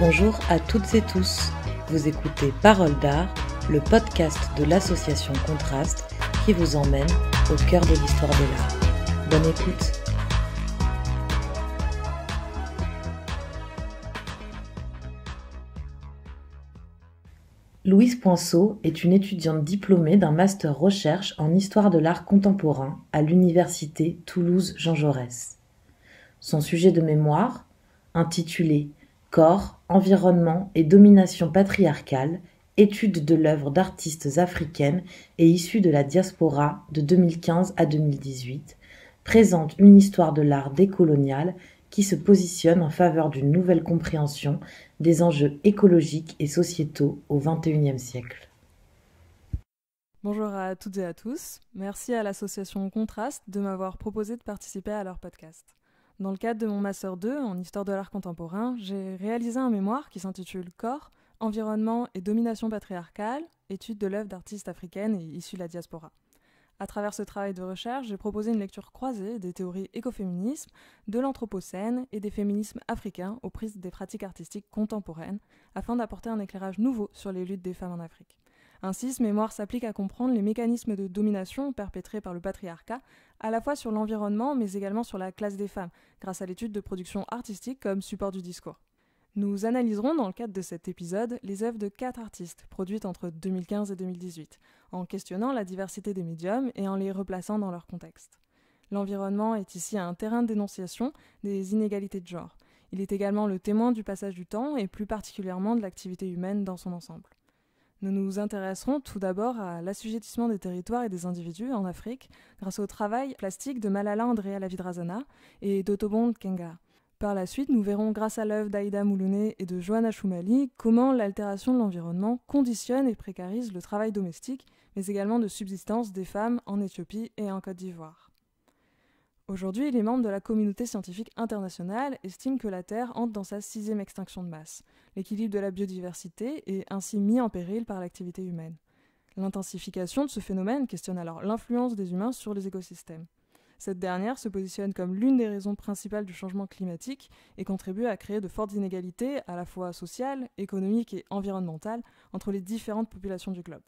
Bonjour à toutes et tous. Vous écoutez Parole d'art, le podcast de l'association Contraste qui vous emmène au cœur de l'histoire de l'art. Bonne écoute. Louise Poinceau est une étudiante diplômée d'un master recherche en histoire de l'art contemporain à l'université Toulouse Jean Jaurès. Son sujet de mémoire, intitulé Corps, environnement et domination patriarcale, étude de l'œuvre d'artistes africaines et issues de la diaspora de 2015 à 2018, présente une histoire de l'art décolonial qui se positionne en faveur d'une nouvelle compréhension des enjeux écologiques et sociétaux au XXIe siècle. Bonjour à toutes et à tous. Merci à l'association Contraste de m'avoir proposé de participer à leur podcast. Dans le cadre de mon Master 2 en histoire de l'art contemporain, j'ai réalisé un mémoire qui s'intitule Corps, environnement et domination patriarcale, étude de l'œuvre d'artistes africaines et issues de la diaspora. À travers ce travail de recherche, j'ai proposé une lecture croisée des théories écoféminisme, de l'anthropocène et des féminismes africains aux prises des pratiques artistiques contemporaines, afin d'apporter un éclairage nouveau sur les luttes des femmes en Afrique. Ainsi, ce mémoire s'applique à comprendre les mécanismes de domination perpétrés par le patriarcat, à la fois sur l'environnement mais également sur la classe des femmes, grâce à l'étude de production artistique comme support du discours. Nous analyserons dans le cadre de cet épisode les œuvres de quatre artistes produites entre 2015 et 2018, en questionnant la diversité des médiums et en les replaçant dans leur contexte. L'environnement est ici un terrain de dénonciation des inégalités de genre. Il est également le témoin du passage du temps et plus particulièrement de l'activité humaine dans son ensemble. Nous nous intéresserons tout d'abord à l'assujettissement des territoires et des individus en Afrique grâce au travail plastique de Malala Andrea Lavidrazana et d'Otobon Kenga. Par la suite, nous verrons grâce à l'œuvre d'Aïda Mouluné et de Joana Choumali comment l'altération de l'environnement conditionne et précarise le travail domestique, mais également de subsistance des femmes en Éthiopie et en Côte d'Ivoire. Aujourd'hui, les membres de la communauté scientifique internationale estiment que la Terre entre dans sa sixième extinction de masse. L'équilibre de la biodiversité est ainsi mis en péril par l'activité humaine. L'intensification de ce phénomène questionne alors l'influence des humains sur les écosystèmes. Cette dernière se positionne comme l'une des raisons principales du changement climatique et contribue à créer de fortes inégalités à la fois sociales, économiques et environnementales entre les différentes populations du globe.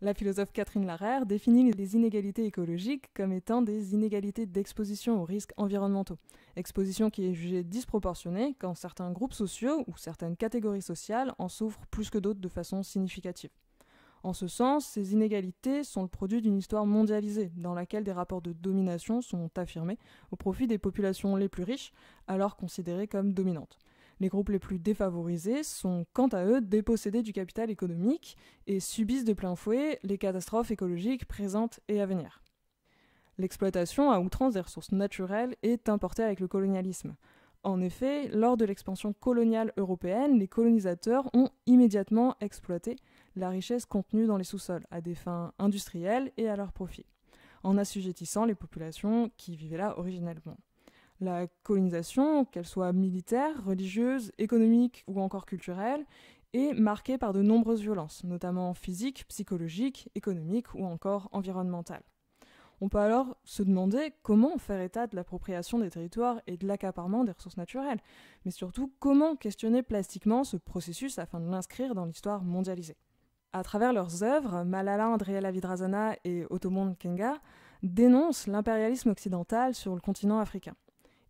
La philosophe Catherine Larère définit les inégalités écologiques comme étant des inégalités d'exposition aux risques environnementaux, exposition qui est jugée disproportionnée quand certains groupes sociaux ou certaines catégories sociales en souffrent plus que d'autres de façon significative. En ce sens, ces inégalités sont le produit d'une histoire mondialisée, dans laquelle des rapports de domination sont affirmés au profit des populations les plus riches, alors considérées comme dominantes. Les groupes les plus défavorisés sont quant à eux dépossédés du capital économique et subissent de plein fouet les catastrophes écologiques présentes et à venir. L'exploitation à outrance des ressources naturelles est importée avec le colonialisme. En effet, lors de l'expansion coloniale européenne, les colonisateurs ont immédiatement exploité la richesse contenue dans les sous-sols à des fins industrielles et à leur profit, en assujettissant les populations qui vivaient là originellement la colonisation, qu'elle soit militaire, religieuse, économique ou encore culturelle, est marquée par de nombreuses violences, notamment physiques, psychologiques, économiques ou encore environnementales. On peut alors se demander comment faire état de l'appropriation des territoires et de l'accaparement des ressources naturelles, mais surtout comment questionner plastiquement ce processus afin de l'inscrire dans l'histoire mondialisée. À travers leurs œuvres, Malala Andréa Vidrazana et Otomonde Kenga dénoncent l'impérialisme occidental sur le continent africain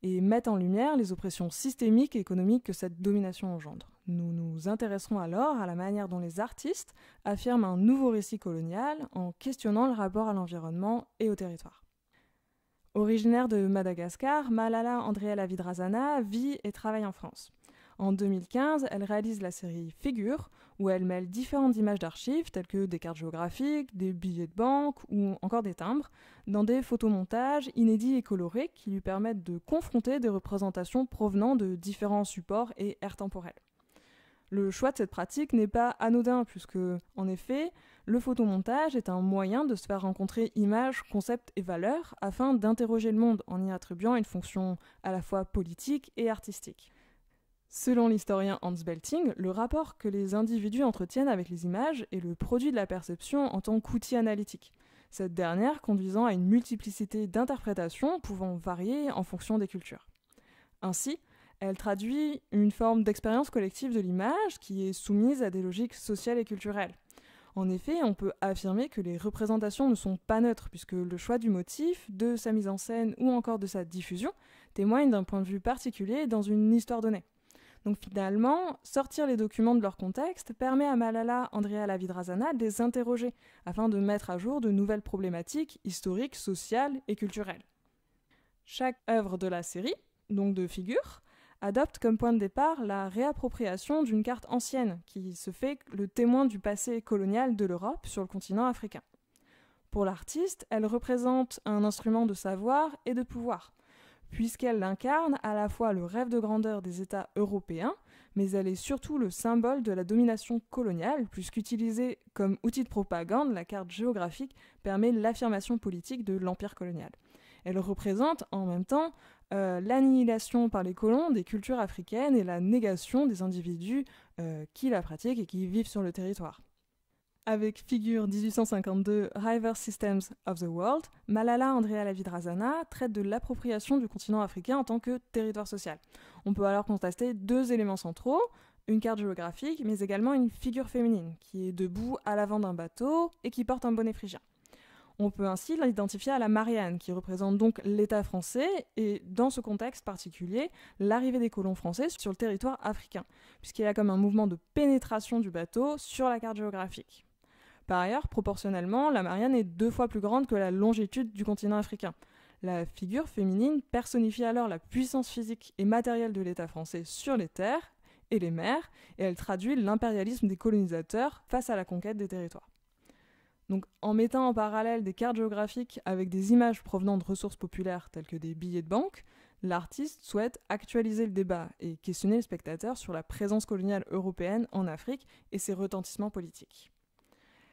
et mettent en lumière les oppressions systémiques et économiques que cette domination engendre. Nous nous intéresserons alors à la manière dont les artistes affirment un nouveau récit colonial en questionnant le rapport à l'environnement et au territoire. Originaire de Madagascar, Malala Andriella Vidrazana vit et travaille en France. En 2015, elle réalise la série Figure, où elle mêle différentes images d'archives, telles que des cartes géographiques, des billets de banque ou encore des timbres, dans des photomontages inédits et colorés qui lui permettent de confronter des représentations provenant de différents supports et aires temporelles. Le choix de cette pratique n'est pas anodin, puisque, en effet, le photomontage est un moyen de se faire rencontrer images, concepts et valeurs afin d'interroger le monde en y attribuant une fonction à la fois politique et artistique. Selon l'historien Hans Belting, le rapport que les individus entretiennent avec les images est le produit de la perception en tant qu'outil analytique, cette dernière conduisant à une multiplicité d'interprétations pouvant varier en fonction des cultures. Ainsi, elle traduit une forme d'expérience collective de l'image qui est soumise à des logiques sociales et culturelles. En effet, on peut affirmer que les représentations ne sont pas neutres, puisque le choix du motif, de sa mise en scène ou encore de sa diffusion témoigne d'un point de vue particulier dans une histoire donnée. Donc finalement, sortir les documents de leur contexte permet à Malala Andrea lavidrazana de les interroger afin de mettre à jour de nouvelles problématiques historiques, sociales et culturelles. Chaque œuvre de la série, donc de figures, adopte comme point de départ la réappropriation d'une carte ancienne qui se fait le témoin du passé colonial de l'Europe sur le continent africain. Pour l'artiste, elle représente un instrument de savoir et de pouvoir, puisqu'elle incarne à la fois le rêve de grandeur des États européens, mais elle est surtout le symbole de la domination coloniale, puisqu'utilisée comme outil de propagande, la carte géographique permet l'affirmation politique de l'empire colonial. Elle représente en même temps euh, l'annihilation par les colons des cultures africaines et la négation des individus euh, qui la pratiquent et qui vivent sur le territoire avec figure 1852 River Systems of the World, Malala Andrea Lavidrazana traite de l'appropriation du continent africain en tant que territoire social. On peut alors constater deux éléments centraux, une carte géographique, mais également une figure féminine, qui est debout à l'avant d'un bateau et qui porte un bonnet phrygien. On peut ainsi l'identifier à la Marianne, qui représente donc l'État français, et dans ce contexte particulier, l'arrivée des colons français sur le territoire africain, puisqu'il y a comme un mouvement de pénétration du bateau sur la carte géographique. Par ailleurs, proportionnellement, la Marianne est deux fois plus grande que la longitude du continent africain. La figure féminine personnifie alors la puissance physique et matérielle de l'État français sur les terres et les mers, et elle traduit l'impérialisme des colonisateurs face à la conquête des territoires. Donc, en mettant en parallèle des cartes géographiques avec des images provenant de ressources populaires telles que des billets de banque, l'artiste souhaite actualiser le débat et questionner le spectateur sur la présence coloniale européenne en Afrique et ses retentissements politiques.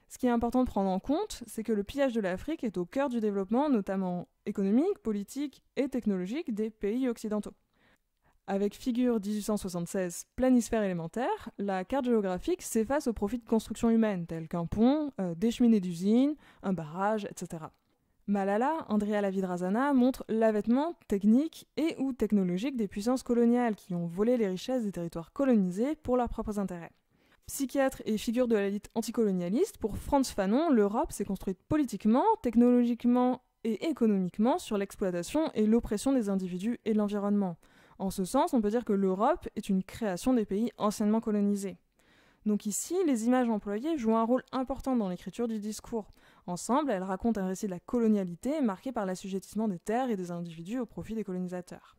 Ce qui est important de prendre en compte, c'est que le pillage de l'Afrique est au cœur du développement, notamment économique, politique et technologique des pays occidentaux. Avec figure 1876 planisphère élémentaire, la carte géographique s'efface au profit de constructions humaines telles qu'un pont, euh, des cheminées d'usines, un barrage, etc. Malala, Andrea Lavidrazana montre l'avêtement technique et ou technologique des puissances coloniales qui ont volé les richesses des territoires colonisés pour leurs propres intérêts. Psychiatre et figure de la l'élite anticolonialiste, pour Franz Fanon, l'Europe s'est construite politiquement, technologiquement et économiquement sur l'exploitation et l'oppression des individus et de l'environnement. En ce sens, on peut dire que l'Europe est une création des pays anciennement colonisés. Donc ici, les images employées jouent un rôle important dans l'écriture du discours. Ensemble, elles racontent un récit de la colonialité marqué par l'assujettissement des terres et des individus au profit des colonisateurs.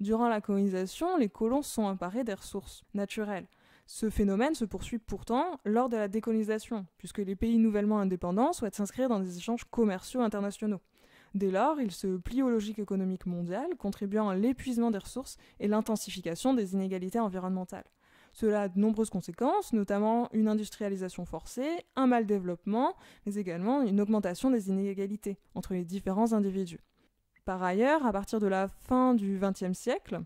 Durant la colonisation, les colons sont emparés des ressources naturelles. Ce phénomène se poursuit pourtant lors de la décolonisation, puisque les pays nouvellement indépendants souhaitent s'inscrire dans des échanges commerciaux internationaux. Dès lors, il se plient aux logiques économiques mondiales, contribuant à l'épuisement des ressources et l'intensification des inégalités environnementales. Cela a de nombreuses conséquences, notamment une industrialisation forcée, un mal développement, mais également une augmentation des inégalités entre les différents individus. Par ailleurs, à partir de la fin du XXe siècle,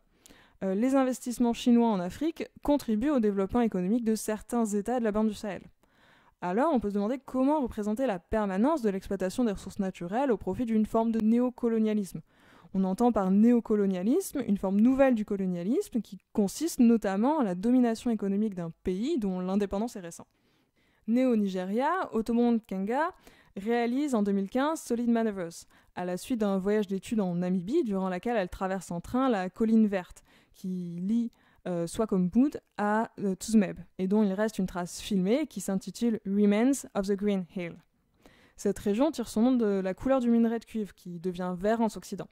euh, les investissements chinois en Afrique contribuent au développement économique de certains États de la Bande du Sahel. Alors, on peut se demander comment représenter la permanence de l'exploitation des ressources naturelles au profit d'une forme de néocolonialisme. On entend par néocolonialisme une forme nouvelle du colonialisme qui consiste notamment à la domination économique d'un pays dont l'indépendance est récente. néo Nigeria, Otomonde Kenga réalise en 2015 Solid Maneuvers, à la suite d'un voyage d'études en Namibie durant laquelle elle traverse en train la colline verte, qui lie euh, soit comme à euh, et dont il reste une trace filmée qui s'intitule Remains of the Green Hill. Cette région tire son nom de la couleur du minerai de cuivre, qui devient vert en s'oxydant.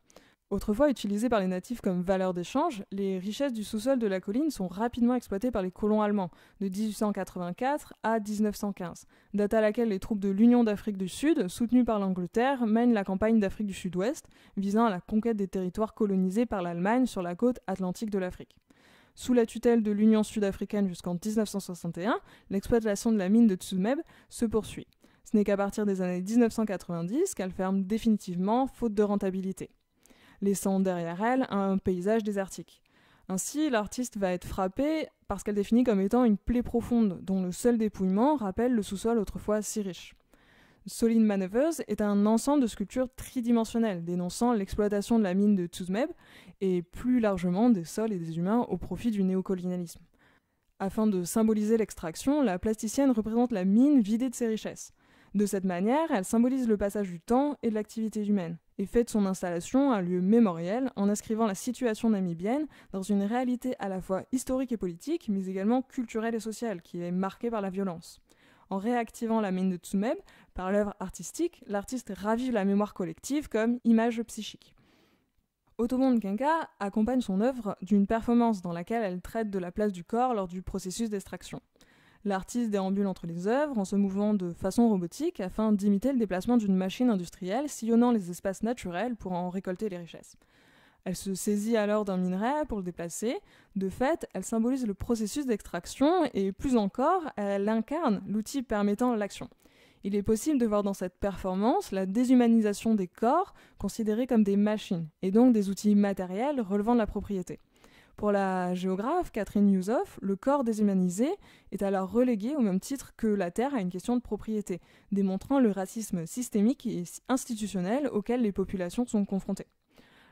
Autrefois utilisées par les natifs comme valeur d'échange, les richesses du sous-sol de la colline sont rapidement exploitées par les colons allemands, de 1884 à 1915, date à laquelle les troupes de l'Union d'Afrique du Sud, soutenues par l'Angleterre, mènent la campagne d'Afrique du Sud-Ouest, visant à la conquête des territoires colonisés par l'Allemagne sur la côte atlantique de l'Afrique. Sous la tutelle de l'Union sud-africaine jusqu'en 1961, l'exploitation de la mine de Tsumeb se poursuit. Ce n'est qu'à partir des années 1990 qu'elle ferme définitivement, faute de rentabilité laissant derrière elle un paysage désertique. Ainsi, l'artiste va être frappée parce qu'elle définit comme étant une plaie profonde dont le seul dépouillement rappelle le sous-sol autrefois si riche. Solid Maneuvers est un ensemble de sculptures tridimensionnelles dénonçant l'exploitation de la mine de Tuzmeb et plus largement des sols et des humains au profit du néocolonialisme. Afin de symboliser l'extraction, la plasticienne représente la mine vidée de ses richesses. De cette manière, elle symbolise le passage du temps et de l'activité humaine et fait de son installation un lieu mémoriel en inscrivant la situation namibienne dans une réalité à la fois historique et politique, mais également culturelle et sociale, qui est marquée par la violence. En réactivant la mine de Tsumeb par l'œuvre artistique, l'artiste ravive la mémoire collective comme image psychique. Otomon Kenka accompagne son œuvre d'une performance dans laquelle elle traite de la place du corps lors du processus d'extraction. L'artiste déambule entre les œuvres en se mouvant de façon robotique afin d'imiter le déplacement d'une machine industrielle sillonnant les espaces naturels pour en récolter les richesses. Elle se saisit alors d'un minerai pour le déplacer. De fait, elle symbolise le processus d'extraction et plus encore, elle incarne l'outil permettant l'action. Il est possible de voir dans cette performance la déshumanisation des corps considérés comme des machines et donc des outils matériels relevant de la propriété. Pour la géographe Catherine Youssef, le corps déshumanisé est alors relégué au même titre que la terre à une question de propriété, démontrant le racisme systémique et institutionnel auquel les populations sont confrontées.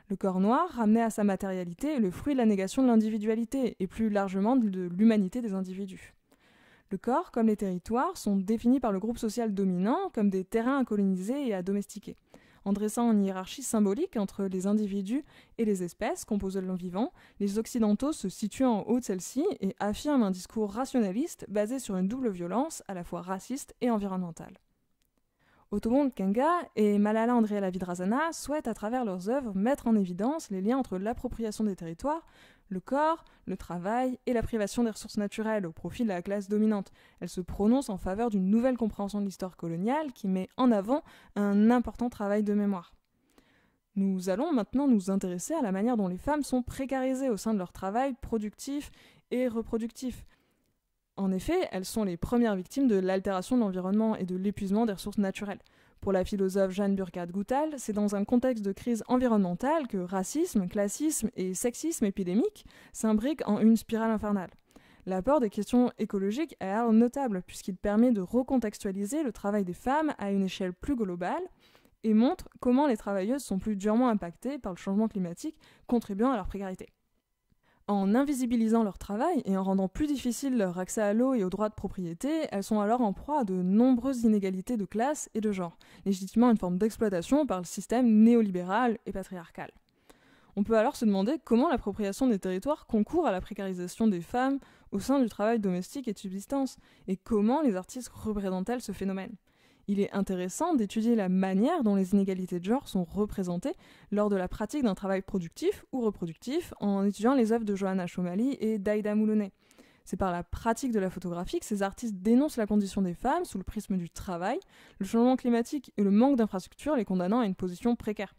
Le corps noir, ramené à sa matérialité, est le fruit de la négation de l'individualité et plus largement de l'humanité des individus. Le corps, comme les territoires, sont définis par le groupe social dominant comme des terrains à coloniser et à domestiquer en dressant une hiérarchie symbolique entre les individus et les espèces composant le vivant, les Occidentaux se situent en haut de celle-ci et affirment un discours rationaliste basé sur une double violence à la fois raciste et environnementale. Otto Kenga et Malala Andrea Lavidrazana souhaitent à travers leurs œuvres mettre en évidence les liens entre l'appropriation des territoires, le corps, le travail et la privation des ressources naturelles au profit de la classe dominante. Elles se prononcent en faveur d'une nouvelle compréhension de l'histoire coloniale qui met en avant un important travail de mémoire. Nous allons maintenant nous intéresser à la manière dont les femmes sont précarisées au sein de leur travail productif et reproductif. En effet, elles sont les premières victimes de l'altération de l'environnement et de l'épuisement des ressources naturelles. Pour la philosophe Jeanne Burkhardt Goutal, c'est dans un contexte de crise environnementale que racisme, classisme et sexisme épidémique s'imbriquent en une spirale infernale. L'apport des questions écologiques est alors notable puisqu'il permet de recontextualiser le travail des femmes à une échelle plus globale et montre comment les travailleuses sont plus durement impactées par le changement climatique, contribuant à leur précarité. En invisibilisant leur travail et en rendant plus difficile leur accès à l'eau et aux droits de propriété, elles sont alors en proie à de nombreuses inégalités de classe et de genre, légitimement une forme d'exploitation par le système néolibéral et patriarcal. On peut alors se demander comment l'appropriation des territoires concourt à la précarisation des femmes au sein du travail domestique et de subsistance, et comment les artistes représentent-elles ce phénomène il est intéressant d'étudier la manière dont les inégalités de genre sont représentées lors de la pratique d'un travail productif ou reproductif en étudiant les œuvres de Johanna Chomali et d'Aïda Moulonnet. C'est par la pratique de la photographie que ces artistes dénoncent la condition des femmes sous le prisme du travail, le changement climatique et le manque d'infrastructures les condamnant à une position précaire.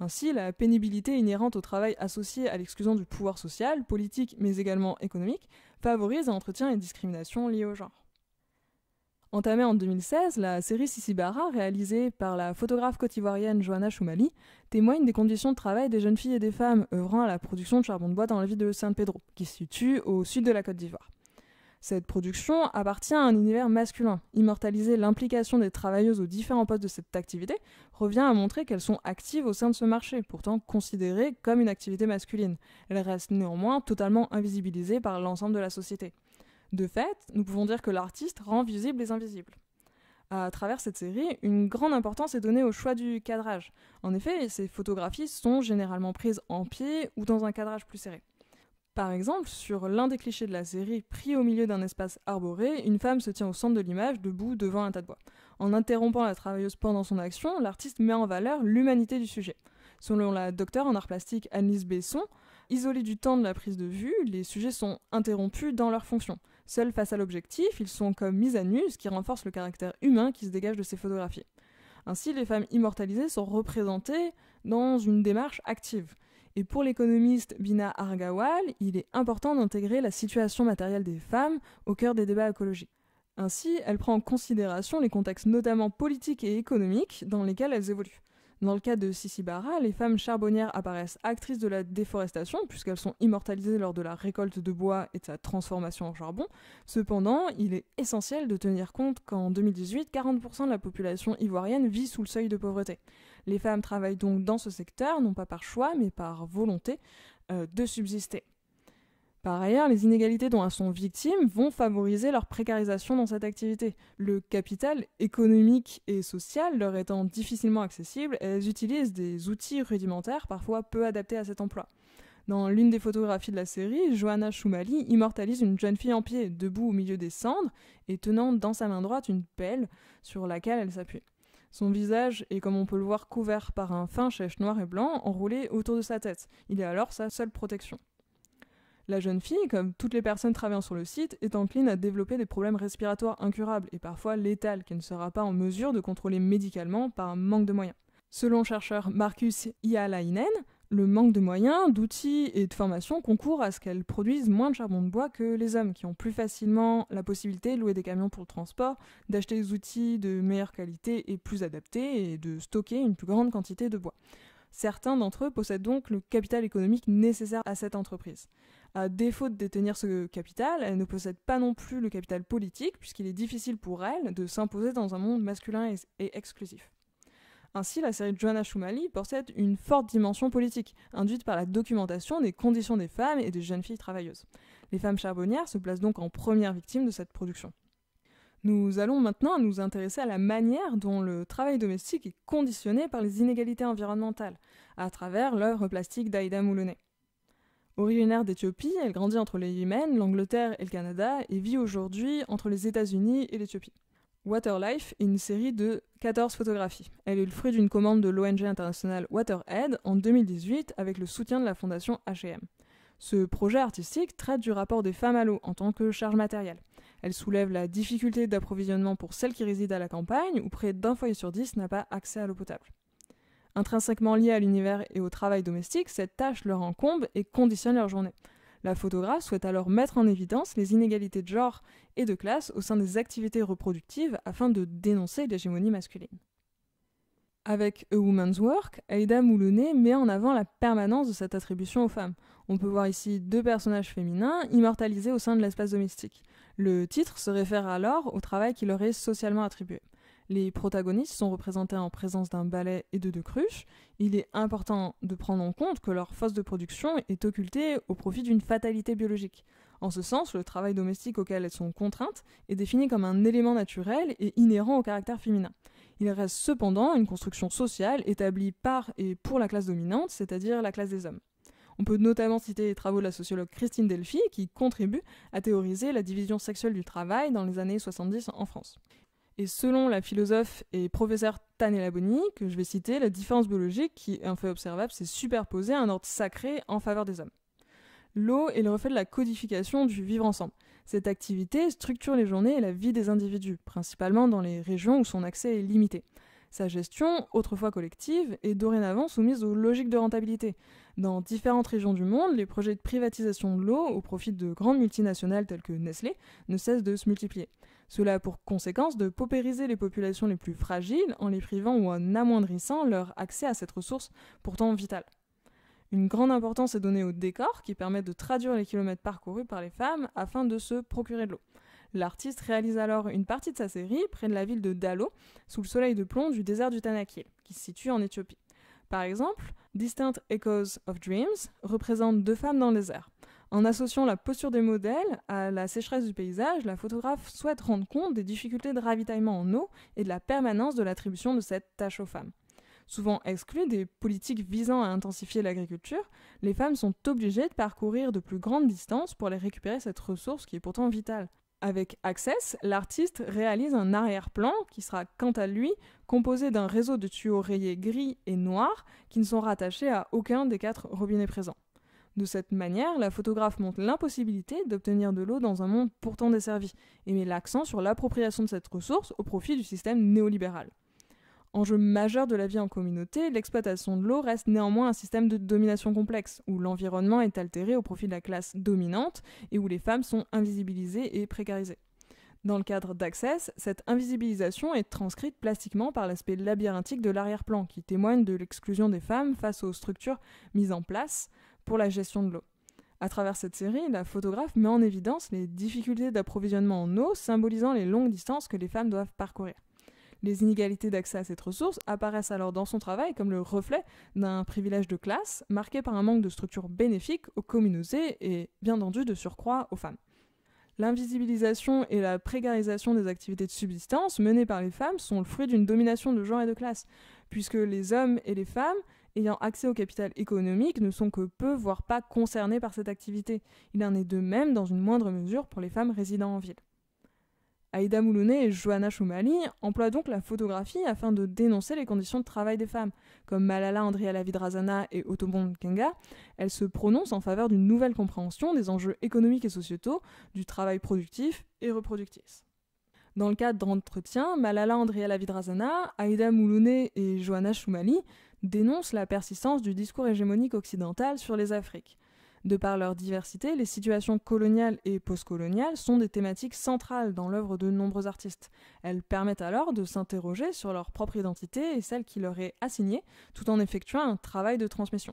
Ainsi, la pénibilité inhérente au travail associée à l'exclusion du pouvoir social, politique mais également économique favorise un entretien et discrimination liées au genre. Entamée en 2016, la série Sissibara, réalisée par la photographe côte-ivoirienne Johanna Choumali, témoigne des conditions de travail des jeunes filles et des femmes œuvrant à la production de charbon de bois dans la ville de saint Pedro, qui se situe au sud de la Côte d'Ivoire. Cette production appartient à un univers masculin. Immortaliser l'implication des travailleuses aux différents postes de cette activité revient à montrer qu'elles sont actives au sein de ce marché, pourtant considéré comme une activité masculine. Elles restent néanmoins totalement invisibilisées par l'ensemble de la société. De fait, nous pouvons dire que l'artiste rend visibles les invisibles. À travers cette série, une grande importance est donnée au choix du cadrage. En effet, ces photographies sont généralement prises en pied ou dans un cadrage plus serré. Par exemple, sur l'un des clichés de la série, pris au milieu d'un espace arboré, une femme se tient au centre de l'image, debout devant un tas de bois. En interrompant la travailleuse pendant son action, l'artiste met en valeur l'humanité du sujet. Selon la docteure en art plastique Annelise Besson, isolés du temps de la prise de vue, les sujets sont interrompus dans leur fonction. Seuls face à l'objectif, ils sont comme mis à nu, ce qui renforce le caractère humain qui se dégage de ces photographies. Ainsi, les femmes immortalisées sont représentées dans une démarche active. Et pour l'économiste Bina Argawal, il est important d'intégrer la situation matérielle des femmes au cœur des débats écologiques. Ainsi, elle prend en considération les contextes notamment politiques et économiques dans lesquels elles évoluent. Dans le cas de Sissi Barra, les femmes charbonnières apparaissent actrices de la déforestation, puisqu'elles sont immortalisées lors de la récolte de bois et de sa transformation en charbon. Cependant, il est essentiel de tenir compte qu'en 2018, 40% de la population ivoirienne vit sous le seuil de pauvreté. Les femmes travaillent donc dans ce secteur, non pas par choix, mais par volonté euh, de subsister. Par ailleurs, les inégalités dont elles sont victimes vont favoriser leur précarisation dans cette activité. Le capital économique et social leur étant difficilement accessible, elles utilisent des outils rudimentaires, parfois peu adaptés à cet emploi. Dans l'une des photographies de la série, Johanna Schumali immortalise une jeune fille en pied, debout au milieu des cendres et tenant dans sa main droite une pelle sur laquelle elle s'appuie. Son visage est, comme on peut le voir, couvert par un fin chèche noir et blanc enroulé autour de sa tête. Il est alors sa seule protection. La jeune fille, comme toutes les personnes travaillant sur le site, est encline à développer des problèmes respiratoires incurables et parfois létales, qu'elle ne sera pas en mesure de contrôler médicalement par manque de moyens. Selon le chercheur Marcus Ialainen, le manque de moyens, d'outils et de formation concourt à ce qu'elles produisent moins de charbon de bois que les hommes, qui ont plus facilement la possibilité de louer des camions pour le transport, d'acheter des outils de meilleure qualité et plus adaptés, et de stocker une plus grande quantité de bois. Certains d'entre eux possèdent donc le capital économique nécessaire à cette entreprise. À défaut de détenir ce capital, elles ne possèdent pas non plus le capital politique, puisqu'il est difficile pour elles de s'imposer dans un monde masculin et exclusif. Ainsi, la série Joanna Schumali possède une forte dimension politique, induite par la documentation des conditions des femmes et des jeunes filles travailleuses. Les femmes charbonnières se placent donc en première victime de cette production. Nous allons maintenant nous intéresser à la manière dont le travail domestique est conditionné par les inégalités environnementales, à travers l'œuvre plastique d'Aïda Moulonet. Originaire d'Éthiopie, elle grandit entre les Yémen, l'Angleterre et le Canada et vit aujourd'hui entre les États-Unis et l'Éthiopie. Waterlife est une série de 14 photographies. Elle est le fruit d'une commande de l'ONG internationale Waterhead en 2018 avec le soutien de la fondation HM. Ce projet artistique traite du rapport des femmes à l'eau en tant que charge matérielle. Elle soulève la difficulté d'approvisionnement pour celles qui résident à la campagne, où près d'un foyer sur dix n'a pas accès à l'eau potable. Intrinsèquement liée à l'univers et au travail domestique, cette tâche leur incombe et conditionne leur journée. La photographe souhaite alors mettre en évidence les inégalités de genre et de classe au sein des activités reproductives afin de dénoncer l'hégémonie masculine. Avec A Woman's Work, Aida Moulonnet met en avant la permanence de cette attribution aux femmes. On peut voir ici deux personnages féminins immortalisés au sein de l'espace domestique. Le titre se réfère alors au travail qui leur est socialement attribué. Les protagonistes sont représentés en présence d'un balai et de deux cruches. Il est important de prendre en compte que leur force de production est occultée au profit d'une fatalité biologique. En ce sens, le travail domestique auquel elles sont contraintes est défini comme un élément naturel et inhérent au caractère féminin. Il reste cependant une construction sociale établie par et pour la classe dominante, c'est-à-dire la classe des hommes. On peut notamment citer les travaux de la sociologue Christine Delphi, qui contribue à théoriser la division sexuelle du travail dans les années 70 en France. Et selon la philosophe et professeure Tanella Boni, que je vais citer, la différence biologique, qui est un fait observable, s'est superposée à un ordre sacré en faveur des hommes. L'eau est le reflet de la codification du vivre ensemble. Cette activité structure les journées et la vie des individus, principalement dans les régions où son accès est limité. Sa gestion, autrefois collective, est dorénavant soumise aux logiques de rentabilité. Dans différentes régions du monde, les projets de privatisation de l'eau au profit de grandes multinationales telles que Nestlé ne cessent de se multiplier. Cela a pour conséquence de paupériser les populations les plus fragiles en les privant ou en amoindrissant leur accès à cette ressource pourtant vitale. Une grande importance est donnée au décor qui permet de traduire les kilomètres parcourus par les femmes afin de se procurer de l'eau. L'artiste réalise alors une partie de sa série près de la ville de Dalo, sous le soleil de plomb du désert du Tanakil, qui se situe en Éthiopie. Par exemple, Distinct Echoes of Dreams représente deux femmes dans le désert. En associant la posture des modèles à la sécheresse du paysage, la photographe souhaite rendre compte des difficultés de ravitaillement en eau et de la permanence de l'attribution de cette tâche aux femmes. Souvent exclues des politiques visant à intensifier l'agriculture, les femmes sont obligées de parcourir de plus grandes distances pour aller récupérer cette ressource qui est pourtant vitale. Avec Access, l'artiste réalise un arrière-plan qui sera quant à lui composé d'un réseau de tuyaux rayés gris et noirs qui ne sont rattachés à aucun des quatre robinets présents. De cette manière, la photographe montre l'impossibilité d'obtenir de l'eau dans un monde pourtant desservi et met l'accent sur l'appropriation de cette ressource au profit du système néolibéral. Enjeu majeur de la vie en communauté, l'exploitation de l'eau reste néanmoins un système de domination complexe, où l'environnement est altéré au profit de la classe dominante et où les femmes sont invisibilisées et précarisées. Dans le cadre d'Access, cette invisibilisation est transcrite plastiquement par l'aspect labyrinthique de l'arrière-plan, qui témoigne de l'exclusion des femmes face aux structures mises en place pour la gestion de l'eau. À travers cette série, la photographe met en évidence les difficultés d'approvisionnement en eau, symbolisant les longues distances que les femmes doivent parcourir les inégalités d'accès à cette ressource apparaissent alors dans son travail comme le reflet d'un privilège de classe marqué par un manque de structure bénéfique aux communautés et bien entendu de surcroît aux femmes. L'invisibilisation et la précarisation des activités de subsistance menées par les femmes sont le fruit d'une domination de genre et de classe, puisque les hommes et les femmes ayant accès au capital économique ne sont que peu, voire pas concernés par cette activité. Il en est de même dans une moindre mesure pour les femmes résidant en ville. Aïda Moulounet et Johanna Choumali emploient donc la photographie afin de dénoncer les conditions de travail des femmes. Comme Malala Andrea Lavidrazana et Otobon Kenga, elles se prononcent en faveur d'une nouvelle compréhension des enjeux économiques et sociétaux du travail productif et reproductif. Dans le cadre d'entretiens, Malala Andrea Lavidrazana, Aïda Moulounet et Johanna Choumali dénoncent la persistance du discours hégémonique occidental sur les Afriques. De par leur diversité, les situations coloniales et postcoloniales sont des thématiques centrales dans l'œuvre de nombreux artistes. Elles permettent alors de s'interroger sur leur propre identité et celle qui leur est assignée, tout en effectuant un travail de transmission.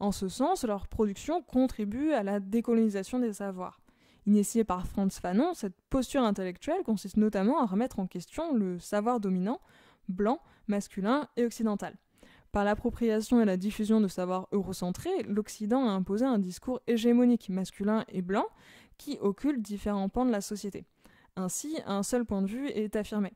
En ce sens, leur production contribue à la décolonisation des savoirs. Initiée par Franz Fanon, cette posture intellectuelle consiste notamment à remettre en question le savoir dominant, blanc, masculin et occidental. Par l'appropriation et la diffusion de savoirs eurocentrés, l'Occident a imposé un discours hégémonique, masculin et blanc, qui occulte différents pans de la société. Ainsi, un seul point de vue est affirmé.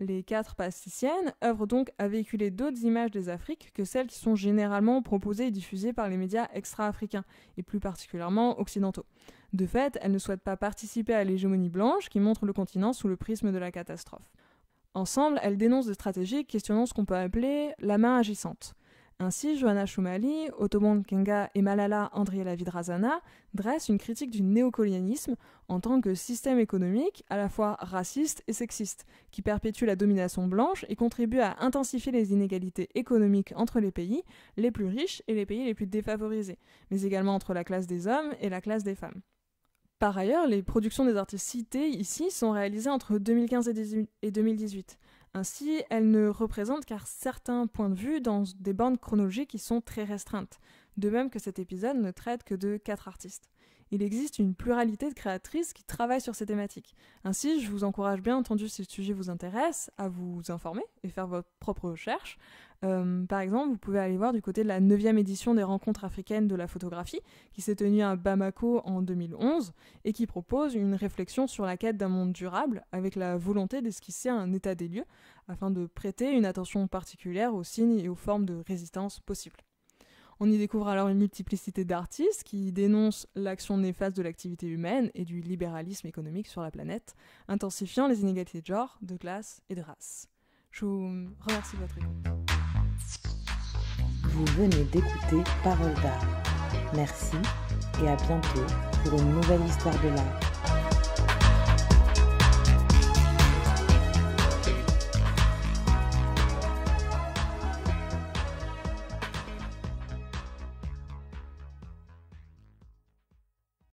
Les quatre pasticiennes œuvrent donc à véhiculer d'autres images des Afriques que celles qui sont généralement proposées et diffusées par les médias extra-africains, et plus particulièrement occidentaux. De fait, elles ne souhaitent pas participer à l'hégémonie blanche qui montre le continent sous le prisme de la catastrophe. Ensemble, elles dénoncent des stratégies questionnant ce qu'on peut appeler la main agissante. Ainsi, Johanna Choumali, Ottoman Kenga et Malala Vidrazana dressent une critique du néocolonialisme en tant que système économique à la fois raciste et sexiste, qui perpétue la domination blanche et contribue à intensifier les inégalités économiques entre les pays les plus riches et les pays les plus défavorisés, mais également entre la classe des hommes et la classe des femmes. Par ailleurs, les productions des artistes cités ici sont réalisées entre 2015 et 2018. Ainsi, elles ne représentent qu'un certain point de vue dans des bandes chronologiques qui sont très restreintes, de même que cet épisode ne traite que de quatre artistes il existe une pluralité de créatrices qui travaillent sur ces thématiques. Ainsi, je vous encourage bien entendu, si le sujet vous intéresse, à vous informer et faire votre propre recherche. Euh, par exemple, vous pouvez aller voir du côté de la 9e édition des rencontres africaines de la photographie, qui s'est tenue à Bamako en 2011, et qui propose une réflexion sur la quête d'un monde durable, avec la volonté d'esquisser un état des lieux, afin de prêter une attention particulière aux signes et aux formes de résistance possibles. On y découvre alors une multiplicité d'artistes qui dénoncent l'action néfaste de l'activité humaine et du libéralisme économique sur la planète, intensifiant les inégalités de genre, de classe et de race. Je vous remercie de votre écoute. Vous venez d'écouter Parole d'art. Merci et à bientôt pour une nouvelle histoire de l'art.